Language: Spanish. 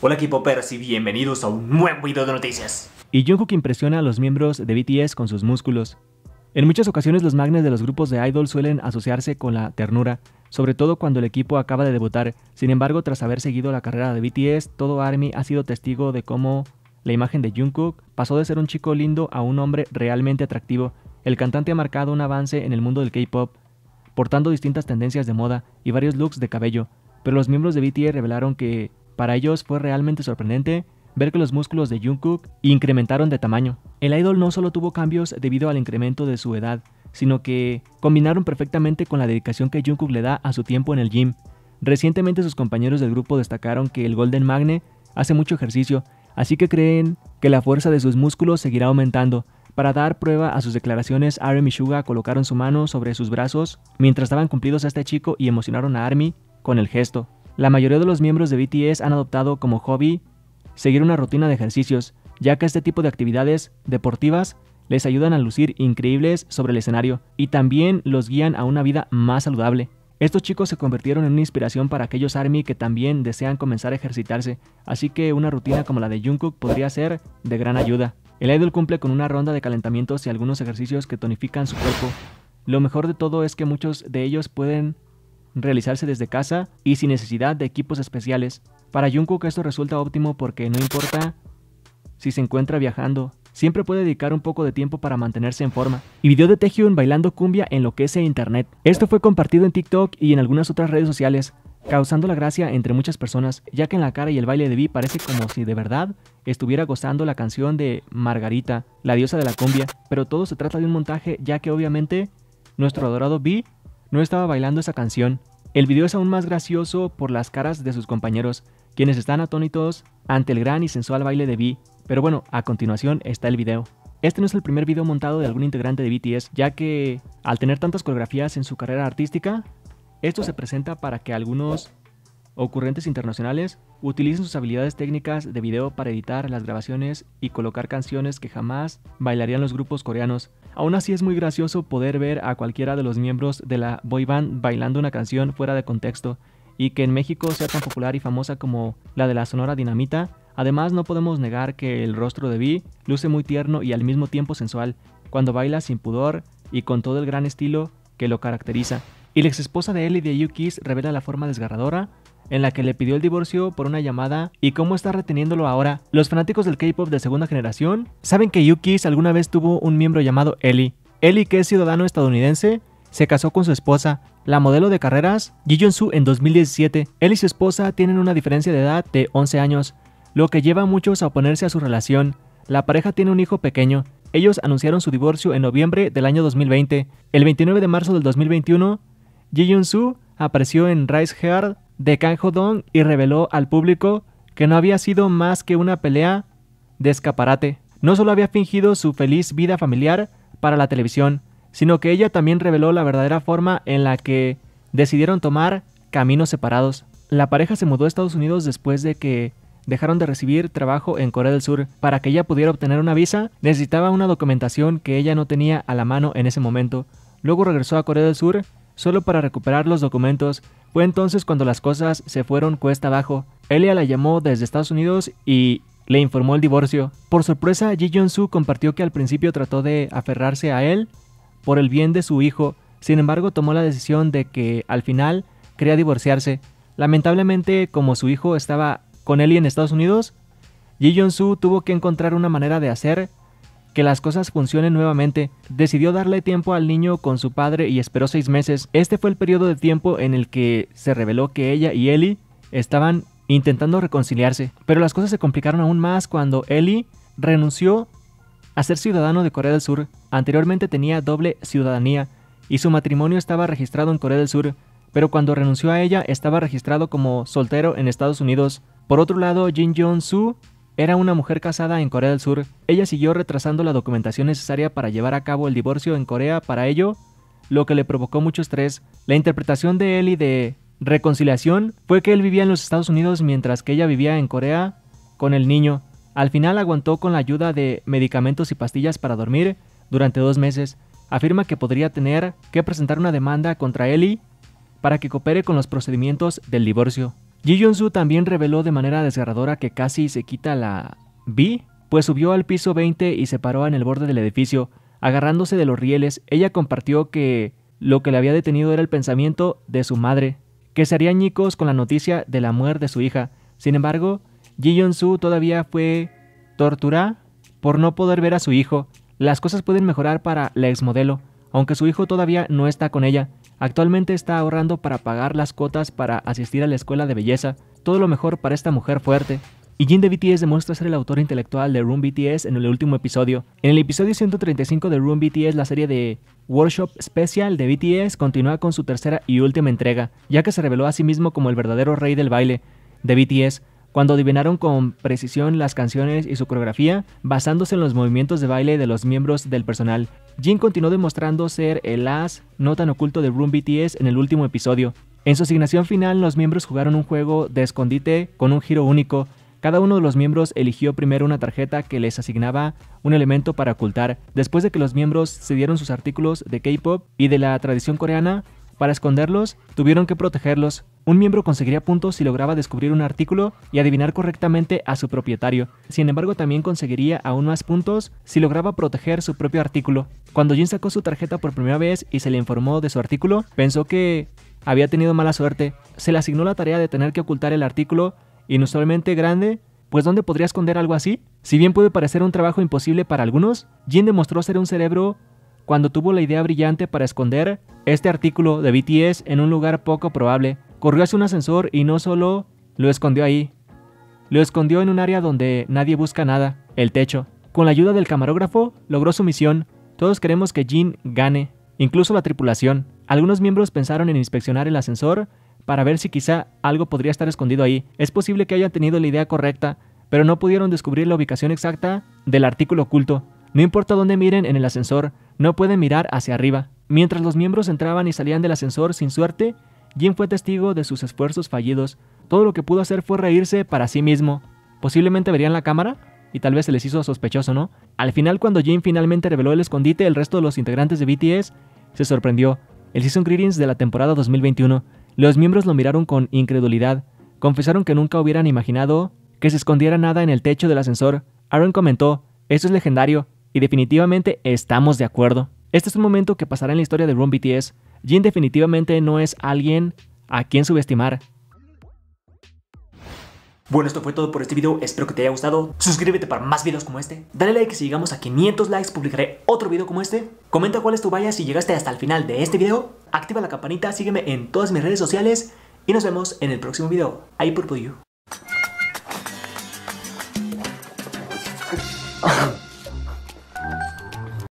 Hola equipo Pers y bienvenidos a un nuevo video de noticias. Y Jungkook impresiona a los miembros de BTS con sus músculos. En muchas ocasiones los magnes de los grupos de idol suelen asociarse con la ternura, sobre todo cuando el equipo acaba de debutar. Sin embargo, tras haber seguido la carrera de BTS, todo ARMY ha sido testigo de cómo la imagen de Jungkook pasó de ser un chico lindo a un hombre realmente atractivo. El cantante ha marcado un avance en el mundo del K-pop, portando distintas tendencias de moda y varios looks de cabello, pero los miembros de BTS revelaron que para ellos fue realmente sorprendente ver que los músculos de Jungkook incrementaron de tamaño. El idol no solo tuvo cambios debido al incremento de su edad, sino que combinaron perfectamente con la dedicación que Jungkook le da a su tiempo en el gym. Recientemente sus compañeros del grupo destacaron que el Golden Magne hace mucho ejercicio, así que creen que la fuerza de sus músculos seguirá aumentando. Para dar prueba a sus declaraciones, Army y Suga colocaron su mano sobre sus brazos mientras estaban cumplidos a este chico y emocionaron a Army con el gesto. La mayoría de los miembros de BTS han adoptado como hobby seguir una rutina de ejercicios, ya que este tipo de actividades deportivas les ayudan a lucir increíbles sobre el escenario y también los guían a una vida más saludable. Estos chicos se convirtieron en una inspiración para aquellos ARMY que también desean comenzar a ejercitarse, así que una rutina como la de Jungkook podría ser de gran ayuda. El idol cumple con una ronda de calentamientos y algunos ejercicios que tonifican su cuerpo. Lo mejor de todo es que muchos de ellos pueden realizarse desde casa y sin necesidad de equipos especiales. Para Jungkook esto resulta óptimo porque no importa si se encuentra viajando, siempre puede dedicar un poco de tiempo para mantenerse en forma. Y video de Taehyung bailando cumbia en lo que es internet. Esto fue compartido en TikTok y en algunas otras redes sociales, causando la gracia entre muchas personas, ya que en la cara y el baile de Vi parece como si de verdad estuviera gozando la canción de Margarita, la diosa de la cumbia, pero todo se trata de un montaje ya que obviamente nuestro adorado Vi no estaba bailando esa canción. El video es aún más gracioso por las caras de sus compañeros, quienes están atónitos ante el gran y sensual baile de V, pero bueno, a continuación está el video. Este no es el primer video montado de algún integrante de BTS, ya que al tener tantas coreografías en su carrera artística, esto se presenta para que algunos ocurrentes internacionales utilizan sus habilidades técnicas de video para editar las grabaciones y colocar canciones que jamás bailarían los grupos coreanos. Aún así es muy gracioso poder ver a cualquiera de los miembros de la boy band bailando una canción fuera de contexto y que en México sea tan popular y famosa como la de la Sonora Dinamita. Además no podemos negar que el rostro de Vi luce muy tierno y al mismo tiempo sensual cuando baila sin pudor y con todo el gran estilo que lo caracteriza. Y la ex esposa de él y de Yukis revela la forma desgarradora en la que le pidió el divorcio por una llamada y cómo está reteniéndolo ahora. Los fanáticos del K-pop de segunda generación saben que Yukis alguna vez tuvo un miembro llamado Ellie. Ellie, que es ciudadano estadounidense, se casó con su esposa, la modelo de carreras Ji Jun-soo en 2017. Él y su esposa tienen una diferencia de edad de 11 años, lo que lleva a muchos a oponerse a su relación. La pareja tiene un hijo pequeño. Ellos anunciaron su divorcio en noviembre del año 2020. El 29 de marzo del 2021, Ji Jun-soo apareció en Rise Heart de Kanjo-Dong y reveló al público que no había sido más que una pelea de escaparate. No solo había fingido su feliz vida familiar para la televisión, sino que ella también reveló la verdadera forma en la que decidieron tomar caminos separados. La pareja se mudó a Estados Unidos después de que dejaron de recibir trabajo en Corea del Sur. Para que ella pudiera obtener una visa, necesitaba una documentación que ella no tenía a la mano en ese momento. Luego regresó a Corea del Sur solo para recuperar los documentos. Fue entonces cuando las cosas se fueron cuesta abajo. Elia la llamó desde Estados Unidos y le informó el divorcio. Por sorpresa, Ji Jong-soo compartió que al principio trató de aferrarse a él por el bien de su hijo, sin embargo tomó la decisión de que al final quería divorciarse. Lamentablemente, como su hijo estaba con Elia en Estados Unidos, Ji Jong-soo tuvo que encontrar una manera de hacer que las cosas funcionen nuevamente, decidió darle tiempo al niño con su padre y esperó seis meses. Este fue el periodo de tiempo en el que se reveló que ella y Ellie estaban intentando reconciliarse. Pero las cosas se complicaron aún más cuando Ellie renunció a ser ciudadano de Corea del Sur. Anteriormente tenía doble ciudadanía y su matrimonio estaba registrado en Corea del Sur, pero cuando renunció a ella estaba registrado como soltero en Estados Unidos. Por otro lado, Jin Jong-soo era una mujer casada en Corea del Sur. Ella siguió retrasando la documentación necesaria para llevar a cabo el divorcio en Corea para ello, lo que le provocó mucho estrés. La interpretación de él de reconciliación fue que él vivía en los Estados Unidos mientras que ella vivía en Corea con el niño. Al final aguantó con la ayuda de medicamentos y pastillas para dormir durante dos meses. Afirma que podría tener que presentar una demanda contra Eli para que coopere con los procedimientos del divorcio. Ji también reveló de manera desgarradora que casi se quita la vi, pues subió al piso 20 y se paró en el borde del edificio. Agarrándose de los rieles, ella compartió que lo que le había detenido era el pensamiento de su madre, que se harían ñicos con la noticia de la muerte de su hija. Sin embargo, Ji Jun-su todavía fue torturada por no poder ver a su hijo. Las cosas pueden mejorar para la exmodelo, aunque su hijo todavía no está con ella. Actualmente está ahorrando para pagar las cuotas para asistir a la escuela de belleza, todo lo mejor para esta mujer fuerte. Y Jin de BTS demuestra ser el autor intelectual de Room BTS en el último episodio. En el episodio 135 de Room BTS, la serie de Workshop Special de BTS continúa con su tercera y última entrega, ya que se reveló a sí mismo como el verdadero rey del baile de BTS cuando adivinaron con precisión las canciones y su coreografía, basándose en los movimientos de baile de los miembros del personal. Jin continuó demostrando ser el as no tan oculto de Room BTS en el último episodio. En su asignación final, los miembros jugaron un juego de escondite con un giro único. Cada uno de los miembros eligió primero una tarjeta que les asignaba un elemento para ocultar. Después de que los miembros cedieron sus artículos de K-pop y de la tradición coreana, para esconderlos, tuvieron que protegerlos. Un miembro conseguiría puntos si lograba descubrir un artículo y adivinar correctamente a su propietario. Sin embargo, también conseguiría aún más puntos si lograba proteger su propio artículo. Cuando Jin sacó su tarjeta por primera vez y se le informó de su artículo, pensó que había tenido mala suerte. Se le asignó la tarea de tener que ocultar el artículo, inusualmente grande, pues ¿dónde podría esconder algo así? Si bien puede parecer un trabajo imposible para algunos, Jin demostró ser un cerebro cuando tuvo la idea brillante para esconder este artículo de BTS en un lugar poco probable. Corrió hacia un ascensor y no solo lo escondió ahí, lo escondió en un área donde nadie busca nada, el techo. Con la ayuda del camarógrafo, logró su misión. Todos queremos que Jin gane, incluso la tripulación. Algunos miembros pensaron en inspeccionar el ascensor para ver si quizá algo podría estar escondido ahí. Es posible que hayan tenido la idea correcta, pero no pudieron descubrir la ubicación exacta del artículo oculto. No importa dónde miren en el ascensor, no puede mirar hacia arriba. Mientras los miembros entraban y salían del ascensor sin suerte, Jim fue testigo de sus esfuerzos fallidos. Todo lo que pudo hacer fue reírse para sí mismo. Posiblemente verían la cámara y tal vez se les hizo sospechoso, ¿no? Al final, cuando Jim finalmente reveló el escondite, el resto de los integrantes de BTS se sorprendió. El Season Greetings de la temporada 2021. Los miembros lo miraron con incredulidad. Confesaron que nunca hubieran imaginado que se escondiera nada en el techo del ascensor. Aaron comentó, eso es legendario, definitivamente estamos de acuerdo. Este es un momento que pasará en la historia de Run BTS. Jin definitivamente no es alguien a quien subestimar. Bueno, esto fue todo por este video, espero que te haya gustado. Suscríbete para más videos como este. Dale like si llegamos a 500 likes, publicaré otro video como este. Comenta cuál es tu valla si llegaste hasta el final de este video. Activa la campanita, sígueme en todas mis redes sociales. Y nos vemos en el próximo video. Ahí por you.